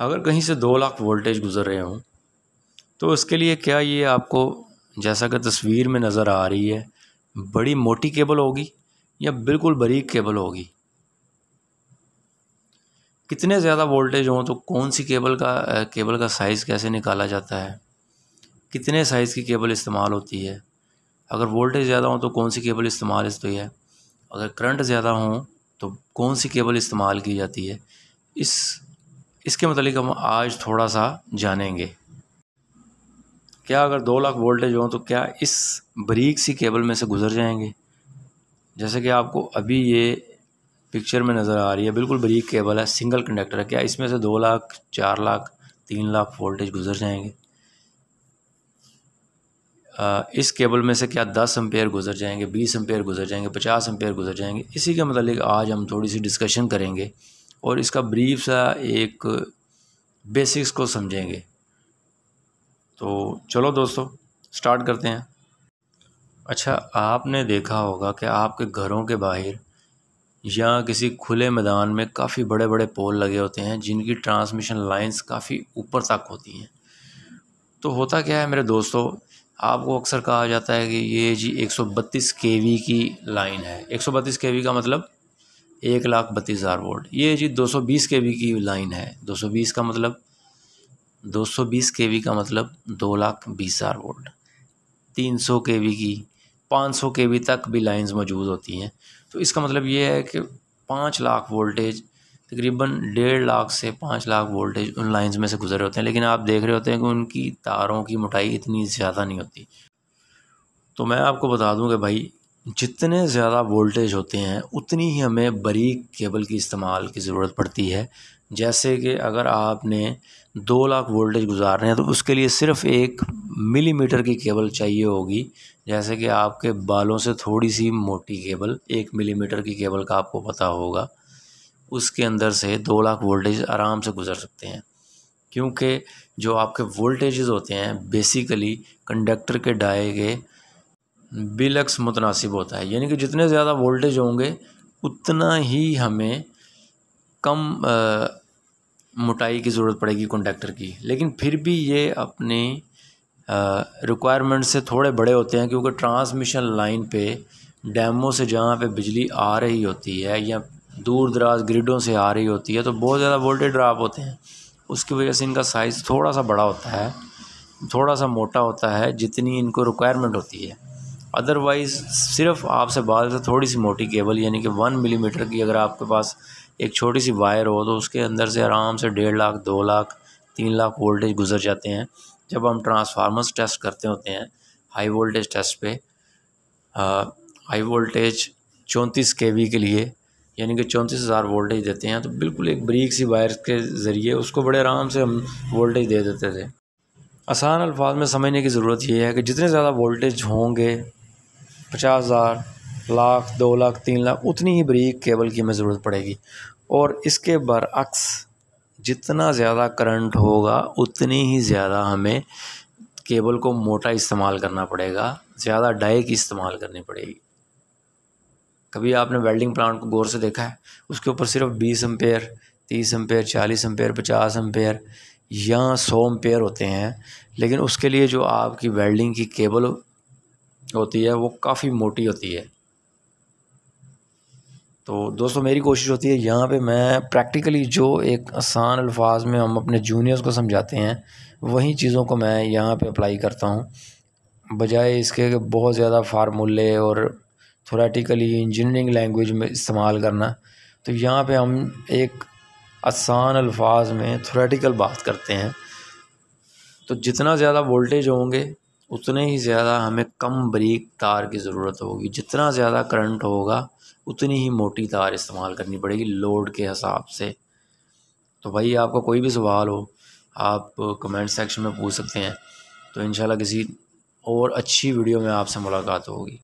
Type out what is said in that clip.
अगर कहीं से दो लाख वोल्टेज गुज़र रहे हों तो उसके लिए क्या ये आपको जैसा कि तस्वीर में नज़र आ रही है बड़ी मोटी केबल होगी या बिल्कुल बरीक केबल होगी कितने ज़्यादा वोल्टेज हों तो कौन सी केबल का केबल का साइज़ कैसे निकाला जाता है कितने साइज़ की केबल इस्तेमाल होती है अगर वोल्टेज ज़्यादा हो तो कौन सी केबल इस्तेमाल इस तो है अगर करंट ज़्यादा हो तो कौन सी केबल इस्तेमाल की जाती है इस इसके मतलब हम आज थोड़ा सा जानेंगे क्या अगर दो लाख वोल्टेज हो तो क्या इस बरीक सी केबल में से गुजर जाएंगे जैसे कि आपको अभी ये पिक्चर में नज़र आ रही है बिल्कुल बरीक केबल है सिंगल कंडक्टर है क्या इसमें से दो लाख चार लाख तीन लाख वोल्टेज गुजर जाएंगे आ, इस केबल में से क्या दस एम्पेयर गुजर जाएंगे बीस एम्पेयर गुजर जाएंगे पचास एम्पेयर गुजर जाएंगे इसी के मतलब आज हम थोड़ी सी डिस्कशन करेंगे और इसका ब्रीफ सा एक बेसिक्स को समझेंगे तो चलो दोस्तों स्टार्ट करते हैं अच्छा आपने देखा होगा कि आपके घरों के बाहर या किसी खुले मैदान में काफ़ी बड़े बड़े पोल लगे होते हैं जिनकी ट्रांसमिशन लाइंस काफ़ी ऊपर तक होती हैं तो होता क्या है मेरे दोस्तों आपको अक्सर कहा जाता है कि ये जी 132 केवी की लाइन है 132 केवी का मतलब एक लाख बत्तीस हज़ार वोल्ट ये जी 220 केवी की लाइन है 220 का मतलब 220 केवी का मतलब दो लाख बीस हज़ार वोल्ट 300 केवी की 500 केवी तक भी लाइंस मौजूद होती हैं तो इसका मतलब ये है कि पाँच लाख वोल्टेज तकरीबन डेढ़ लाख से पाँच लाख वोल्टेज उन लाइंस में से गुजर होते हैं लेकिन आप देख रहे होते हैं कि उनकी तारों की मोटाई इतनी ज़्यादा नहीं होती तो मैं आपको बता दूं कि भाई जितने ज़्यादा वोल्टेज होते हैं उतनी ही हमें बरीक केबल की इस्तेमाल की ज़रूरत पड़ती है जैसे कि अगर आपने दो लाख वोल्टेज गुजारने हैं तो उसके लिए सिर्फ़ एक मिलीमीटर की केबल चाहिए होगी जैसे कि आपके बालों से थोड़ी सी मोटी केबल एक मिलीमीटर की केबल का आपको पता होगा उसके अंदर से दो लाख वोल्टेज आराम से गुजर सकते हैं क्योंकि जो आपके वोल्टेजेस होते हैं बेसिकली कंडक्टर के डाए के बिलक्स मुतनासिब होता है यानी कि जितने ज़्यादा वोल्टेज होंगे उतना ही हमें कम आ, मोटाई की ज़रूरत पड़ेगी कंडक्टर की लेकिन फिर भी ये अपनी रिक्वायरमेंट से थोड़े बड़े होते हैं क्योंकि ट्रांसमिशन लाइन पे डैमों से जहाँ पे बिजली आ रही होती है या दूर दराज ग्रिडों से आ रही होती है तो बहुत ज़्यादा वोल्टेज ड्राप होते हैं उसकी वजह से इनका साइज़ थोड़ा सा बड़ा होता है थोड़ा सा मोटा होता है जितनी इनको रिक्वायरमेंट होती है अदरवाइज़ सिर्फ आपसे बात से तो थोड़ी सी मोटी केबल यानी कि वन मिलीमीटर की अगर आपके पास एक छोटी सी वायर हो तो उसके अंदर से आराम से डेढ़ लाख दो लाख तीन लाख वोल्टेज गुजर जाते हैं जब हम ट्रांसफार्मर्स टेस्ट करते होते हैं हाई वोल्टेज टेस्ट पे आ, हाई वोल्टेज चौंतीस के के लिए यानी कि चौंतीस हज़ार वोल्टेज देते हैं तो बिल्कुल एक बरीक सी वायर के ज़रिए उसको बड़े आराम से हम वोल्टेज दे देते थे आसान अल्फाज में समझने की ज़रूरत यह है कि जितने ज़्यादा वोल्टेज होंगे पचास हज़ार लाख दो लाख तीन लाख उतनी ही बरीक केबल की हमें ज़रूरत पड़ेगी और इसके बरअक्स जितना ज़्यादा करंट होगा उतनी ही ज़्यादा हमें केबल को मोटा इस्तेमाल करना पड़ेगा ज़्यादा डाई की इस्तेमाल करनी पड़ेगी कभी आपने वेल्डिंग प्लांट को गौर से देखा है उसके ऊपर सिर्फ बीस एम्पेयर तीस एम्पेयर चालीस एम्पेयर पचास एम्पेयर या सौ एम्पेयर होते हैं लेकिन उसके लिए जो आपकी वेल्डिंग की केबल होती है वो काफ़ी मोटी होती है तो दोस्तों मेरी कोशिश होती है यहाँ पे मैं प्रैक्टिकली जो एक आसान अल्फाज में हम अपने जूनियर्स को समझाते हैं वही चीज़ों को मैं यहाँ पे अप्लाई करता हूँ बजाय इसके बहुत ज़्यादा फार्मूले और थोरेटिकली इंजीनियरिंग लैंग्वेज में इस्तेमाल करना तो यहाँ पे हम एक आसान अल्फाज में थोरेटिकल बात करते हैं तो जितना ज़्यादा वोल्टेज होंगे उतने ही ज़्यादा हमें कम ब्रीक तार की ज़रूरत होगी जितना ज़्यादा करंट होगा उतनी ही मोटी तार इस्तेमाल करनी पड़ेगी लोड के हिसाब से तो भाई आपका कोई भी सवाल हो आप कमेंट सेक्शन में पूछ सकते हैं तो इन किसी और अच्छी वीडियो में आपसे मुलाकात होगी